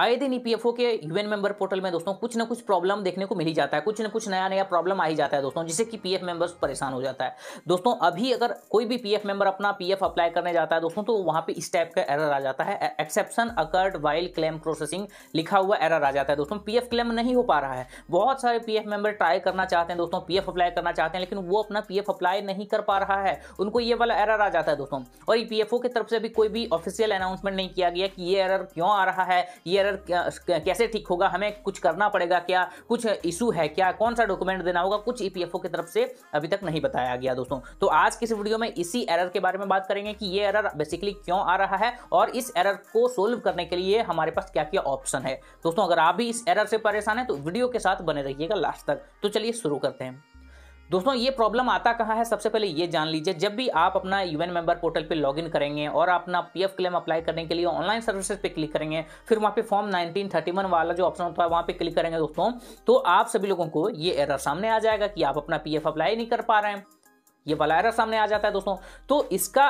आए दिन EPFO e के यूएन मेंबर पोर्टल में दोस्तों कुछ ना कुछ प्रॉब्लम देखने को मिल ही जाता है कुछ ना कुछ नया नया प्रॉब्लम आ ही जाता है दोस्तों जिससे कि पीएफ मेंबर्स परेशान हो जाता है दोस्तों अभी अगर कोई भी पीएफ मेंबर अपना पीएफ अप्लाई करने जाता है दोस्तों तो वहां पे इस टाइप का एरर आ जाता है exception occurred while claim processing लिखा हुआ एरर आ जाता है दोस्तों पीएफ क्लेम नहीं हो पा रहा है बहुत सारे पीएफ मेंबर ट्राई करना चाहते हैं दोस्तों पीएफ अप्लाई करना चाहते हैं लेकिन वो अपना पीएफ अप्लाई नहीं कर पा रहा है उनको ये वाला एरर आ जाता है दोस्तों और ईपीएफओ e की तरफ से अभी कोई भी ऑफिशियल अनाउंसमेंट नहीं किया गया कि ये एरर क्यों आ रहा है ये एरर क्या कैसे ठीक होगा हमें कुछ करना पड़ेगा क्या कुछ इशू है क्या कौन सा डॉक्यूमेंट देना होगा कुछ ई e की तरफ से अभी तक नहीं बताया गया दोस्तों तो आज किस वीडियो में इसी एरर के बारे में बात करेंगे कि ये एरर बेसिकली क्यों आ रहा है और इस एरर को सोल्व करने के लिए हमारे पास क्या क्या ऑप्शन है दोस्तों अगर आप भी इस एरर से परेशान है तो वीडियो के साथ बने रहिएगा लास्ट तक तो चलिए शुरू करते हैं दोस्तों ये प्रॉब्लम आता कहाँ है सबसे पहले ये जान लीजिए जब भी आप अपना यूएन मेंबर पोर्टल पे लॉगिन करेंगे और अपना पीएफ क्लेम अप्लाई करने के लिए ऑनलाइन सर्विसेज पे क्लिक करेंगे फिर वहाँ पे फॉर्म नाइनटीन थर्टी वन वाला जो ऑप्शन होता है वहाँ पे क्लिक करेंगे दोस्तों तो आप सभी लोगों को ये एरर सामने आ जाएगा कि आप अपना पी अप्लाई नहीं कर पा रहे हैं ये वाला एरर सामने आ जाता है दोस्तों तो इसका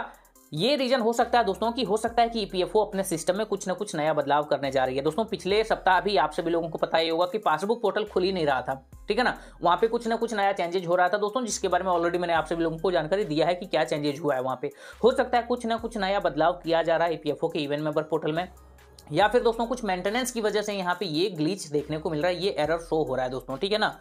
ये रीजन हो सकता है दोस्तों कि हो सकता है कि ईपीएफओ e अपने सिस्टम में कुछ ना कुछ नया बदलाव करने जा रही है दोस्तों पिछले सप्ताह भी आप सभी लोगों को पता ही होगा कि पासबुक पोर्टल खुल ही नहीं रहा था ठीक है ना वहाँ पे कुछ ना कुछ नया चेंजेज हो रहा था दोस्तों जिसके बारे में ऑलरेडी मैंने आप सभी लोगों को जानकारी दिया है कि क्या चेंजेज हुआ है वहाँ पे हो सकता है कुछ ना कुछ नया बदलाव किया जा रहा है ईपीएफओ e के इवेंट मेंबर पोर्टल में या फिर दोस्तों कुछ मेंटेनेंस की वजह से यहाँ पे ये ग्लीच देखने को मिल रहा है ये एरर शो हो रहा है दोस्तों ठीक है ना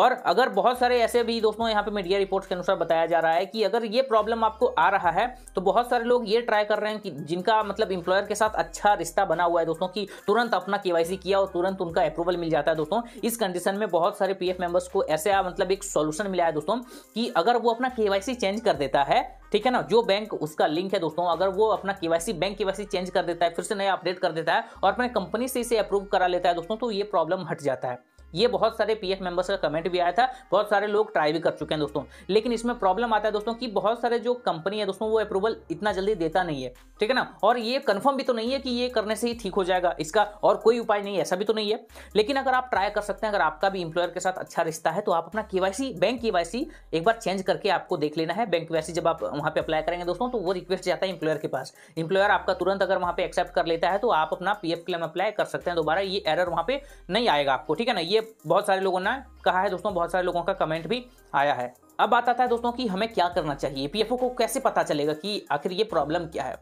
और अगर बहुत सारे ऐसे भी दोस्तों यहाँ पे मीडिया रिपोर्ट्स के अनुसार बताया जा रहा है कि अगर ये प्रॉब्लम आपको आ रहा है तो बहुत सारे लोग ये ट्राई कर रहे हैं कि जिनका मतलब इंप्लॉयर के साथ अच्छा रिश्ता बना हुआ है दोस्तों की तुरंत अपना के किया और तुरंत उनका अप्रूवल मिल जाता है दोस्तों इस कंडीशन में बहुत सारे पी मेंबर्स को ऐसे मतलब एक सोल्यूशन मिला है दोस्तों की अगर वो अपना के चेंज कर देता है ठीक है ना जो बैंक उसका लिंक है दोस्तों अगर वो अपना केवासी बैंक वैसी चेंज कर देता है फिर से नया अपडेट कर देता है और अपने कंपनी से इसे अप्रूव करा लेता है दोस्तों तो ये प्रॉब्लम हट जाता है ये बहुत सारे पीएफ मेंबर्स का कमेंट भी आया था बहुत सारे लोग ट्राई भी कर चुके हैं दोस्तों लेकिन इसमें प्रॉब्लम आता है दोस्तों कि बहुत सारे जो कंपनी है दोस्तों वो अप्रूवल इतना जल्दी देता नहीं है ठीक है ना और ये कंफर्म भी तो नहीं है कि ये करने से ही ठीक हो जाएगा इसका और कोई उपाय नहीं है ऐसा भी तो नहीं है लेकिन अगर आप ट्राई कर सकते हैं अगर आपका भी इंप्लॉयर के साथ अच्छा रिश्ता है तो आप अपना केवाईसी बैंक केवाईसी एक बार चेंज करके आपको देख लेना है बैंक वैसी जब आप वहां पे अप्लाई करेंगे दोस्तों तो वो रिक्वेस्ट जाता है इंप्लॉयर के पास इंप्लॉयर आपका तुरंत अगर वहां पे एक्सेप्ट कर लेता है तो आप अपना पीएफ क्लेम अप्लाई कर सकते हैं दोबारा ये एरर वहां पे नहीं आएगा आपको ठीक है ना ये बहुत सारे लोगों ने कहा है दोस्तों बहुत सारे लोगों का कमेंट भी आया है अब बात आता है दोस्तों कि हमें क्या करना चाहिए पीएफओ को कैसे पता चलेगा कि आखिर ये प्रॉब्लम क्या है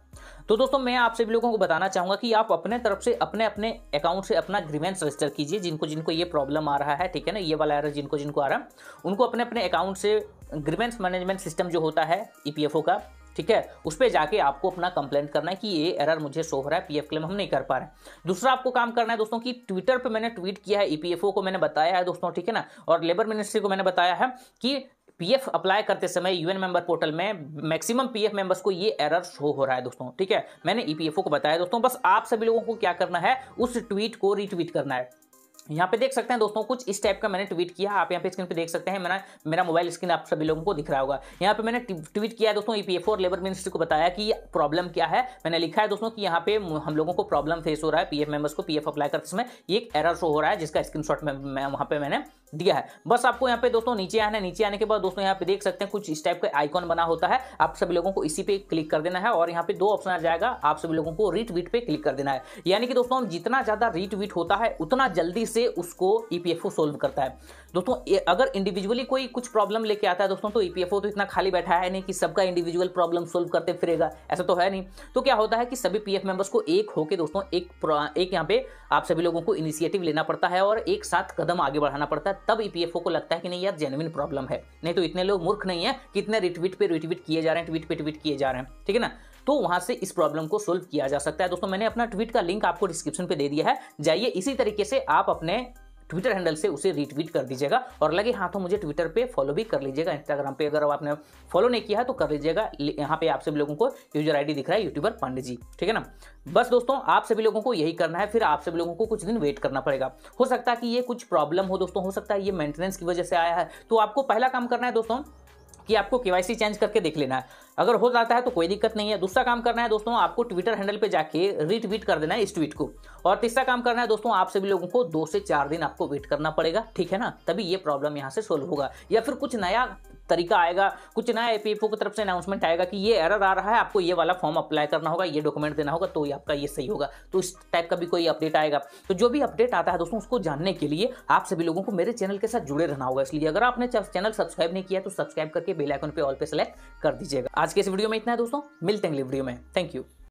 तो दोस्तों मैं आप सभी लोगों को बताना चाहूँगा कि आप अपने तरफ से अपने अपने अकाउंट से अपना ग्रीवेंस रजिस्टर कीजिए जिनको जिनको ये प्रॉब्लम आ रहा है ठीक है ना ये वाला एरर जिनको जिनको आ रहा है उनको अपने अपने अकाउंट से ग्रीवेंस मैनेजमेंट सिस्टम जो होता है ई e का ठीक है उस पर जाके आपको अपना कंप्लेंट करना है कि ये एरर मुझे शो हो रहा है पीएफ क्लेम हम नहीं कर पा रहे दूसरा आपको काम करना है दोस्तों कि ट्विटर पे मैंने ट्वीट किया है ईपीएफओ e को मैंने बताया है दोस्तों ठीक है ना और लेबर मिनिस्ट्री को मैंने बताया है कि पीएफ अप्लाई करते समय यूएन मेंबर पोर्टल में मैक्सिमम पीएफ मेंबर्स को ये एरर शो हो रहा है दोस्तों ठीक है मैंने ईपीएफओ e को बताया दोस्तों बस आप सभी लोगों को क्या करना है उस ट्वीट को रीट्वीट करना है यहाँ पे देख सकते हैं दोस्तों कुछ इस टाइप का मैंने ट्वीट किया आप यहाँ पे स्क्रीन पे देख सकते हैं मेरा मेरा मोबाइल स्क्रीन आप सभी लोगों को दिख रहा होगा यहाँ पे मैंने ट्वीट किया दोस्तों ई एफ और लेबर मिनिस्ट्री को बताया कि प्रॉब्लम क्या है मैंने लिखा है दोस्तों कि यहाँ पे हम लोगों को प्रॉब्लम फेस हो रहा है पीएफ मेंबर्स को पीएफ अप्लाई करते समय एक एरर शो हो रहा है जिसका स्क्रीन मैं, में वहाँ पर मैंने दिया है बस आपको यहाँ पे दोस्तों नीचे आना है नीचे आने के बाद दोस्तों यहाँ पे देख सकते हैं कुछ इस टाइप का आइकॉन बना होता है आप सभी लोगों को इसी पे क्लिक कर देना है और यहाँ पे दो ऑप्शन आ जाएगा आप सभी लोगों को रीट्वीट पे क्लिक कर देना है यानी कि दोस्तों जितना ज़्यादा रीट्वीट होता है उतना जल्दी से उसको ई e सोल्व करता है दोस्तों अगर इंडिविजुअली कोई कुछ प्रॉब्लम लेके आता है दोस्तों तो ई e तो इतना खाली बैठा है नहीं कि सबका इंडिविजुअल प्रॉब्लम सोल्व करते फिरेगा ऐसा तो है नहीं तो क्या होता है कि सभी पी मेंबर्स को एक होकर दोस्तों एक एक यहाँ पे आप सभी लोगों को इनिशिएटिव लेना पड़ता है और एक साथ कदम आगे बढ़ाना पड़ता है तब ईपीएफओ e को लगता है कि नहीं यार जेनविन प्रॉब्लम है नहीं तो इतने लोग मूर्ख नहीं है कि इतने रिट्वीट पे रिट्वीट किए जा रहे हैं ट्वीट पे ट्वीट किए जा रहे हैं ठीक है ना तो वहां से इस प्रॉब्लम को सोल्व किया जा सकता है दोस्तों मैंने अपना ट्वीट का लिंक आपको डिस्क्रिप्शन पे दे दिया है जाइए इसी तरीके से आप अपने ट्विटर हैंडल से उसे रीट्वीट कर दीजिएगा और लगे हाथों तो मुझे ट्विटर पे फॉलो भी कर लीजिएगा इंस्टाग्राम पे अगर आपने फॉलो नहीं किया है तो कर लीजिएगा यहाँ पे आप सभी लोगों को यूजर आईडी दिख रहा है यूट्यूबर पांडे जी ठीक है ना बस दोस्तों आप सभी लोगों को यही करना है फिर आप सभी लोगों को कुछ दिन वेट करना पड़ेगा हो सकता है कि ये कुछ प्रॉब्लम हो दोस्तों हो सकता है ये मेंटेनेंस की वजह से आया है तो आपको पहला काम करना है दोस्तों कि आपको केवाईसी चेंज करके देख लेना है अगर हो जाता है तो कोई दिक्कत नहीं है दूसरा काम करना है दोस्तों आपको ट्विटर हैंडल पे जाके रीट्वीट कर देना है इस ट्वीट को और तीसरा काम करना है दोस्तों आप सभी लोगों को दो से चार दिन आपको वेट करना पड़ेगा ठीक है ना तभी ये प्रॉब्लम यहाँ से सोल्व होगा या फिर कुछ नया तरीका आएगा कुछ नया ओ की तरफ से अनाउंसमेंट आएगा कि ये एरर आ रहा है आपको ये वाला फॉर्म अप्लाई करना होगा ये डॉक्यूमेंट देना होगा तो ये आपका ये सही होगा तो इस टाइप का भी कोई अपडेट आएगा तो जो भी अपडेट आता है दोस्तों उसको जानने के लिए आप सभी लोगों को मेरे चैनल के साथ जुड़े रहना होगा इसलिए अगर आपने चैनल सब्सक्राइब नहीं किया तो सब्सक्राइब करके बेलाइकन पर ऑल पे सेलेक्ट कर दीजिएगा आज के इस वीडियो में इतना है दोस्तों मिलते हैं अगले वीडियो में थैंक यू